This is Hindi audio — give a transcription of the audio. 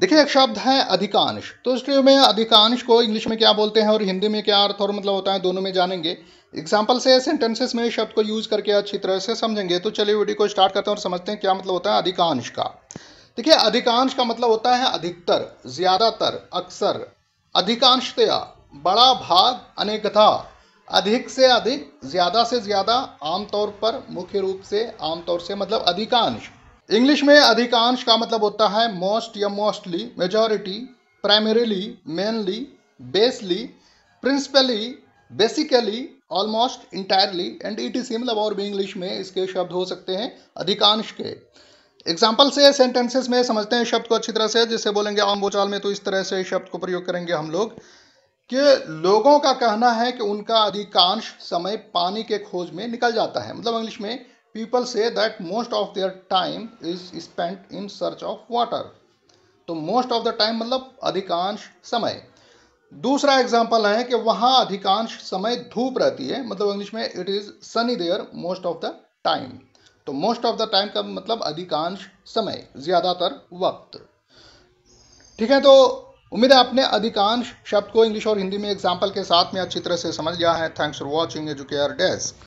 देखिए एक शब्द है अधिकांश तो हिस्ट्री में अधिकांश को इंग्लिश में क्या बोलते हैं और हिंदी में क्या अर्थ और मतलब होता है दोनों में जानेंगे एग्जाम्पल से सेंटेंसेस में शब्द को यूज करके अच्छी तरह से समझेंगे तो चलिए वीडियो को स्टार्ट करते हैं और समझते हैं क्या मतलब होता है अधिकांश का देखिए अधिकांश का मतलब होता है अधिकतर ज्यादातर अक्सर अधिकांशतया बड़ा भाग अनेकथा अधिक से अधिक ज्यादा से ज्यादा आमतौर पर मुख्य रूप से आमतौर से मतलब अधिकांश इंग्लिश में अधिकांश का मतलब होता है मोस्ट या mostly majority primarily mainly basely principally basically almost entirely and is मतलब और भी इंग्लिश में इसके शब्द हो सकते हैं अधिकांश के एग्जाम्पल से सेंटेंसेस में समझते हैं शब्द को अच्छी तरह से जैसे बोलेंगे आम बोचाल में तो इस तरह से शब्द को प्रयोग करेंगे हम लोग कि लोगों का कहना है कि उनका अधिकांश समय पानी के खोज में निकल जाता है मतलब इंग्लिश में people say that most of their time is spent in search of water तो मोस्ट ऑफ द टाइम मतलब अधिकांश समय दूसरा एग्जाम्पल है कि वहां अधिकांश समय धूप रहती है मतलब इंग्लिश में it is sunny there most of the time तो मोस्ट ऑफ द टाइम का मतलब अधिकांश समय ज़्यादातर वक्त ठीक है तो उम्मीद है आपने अधिकांश शब्द को इंग्लिश और हिंदी में एग्जाम्पल के साथ में अच्छी तरह से समझ लिया है thanks for watching Educare desk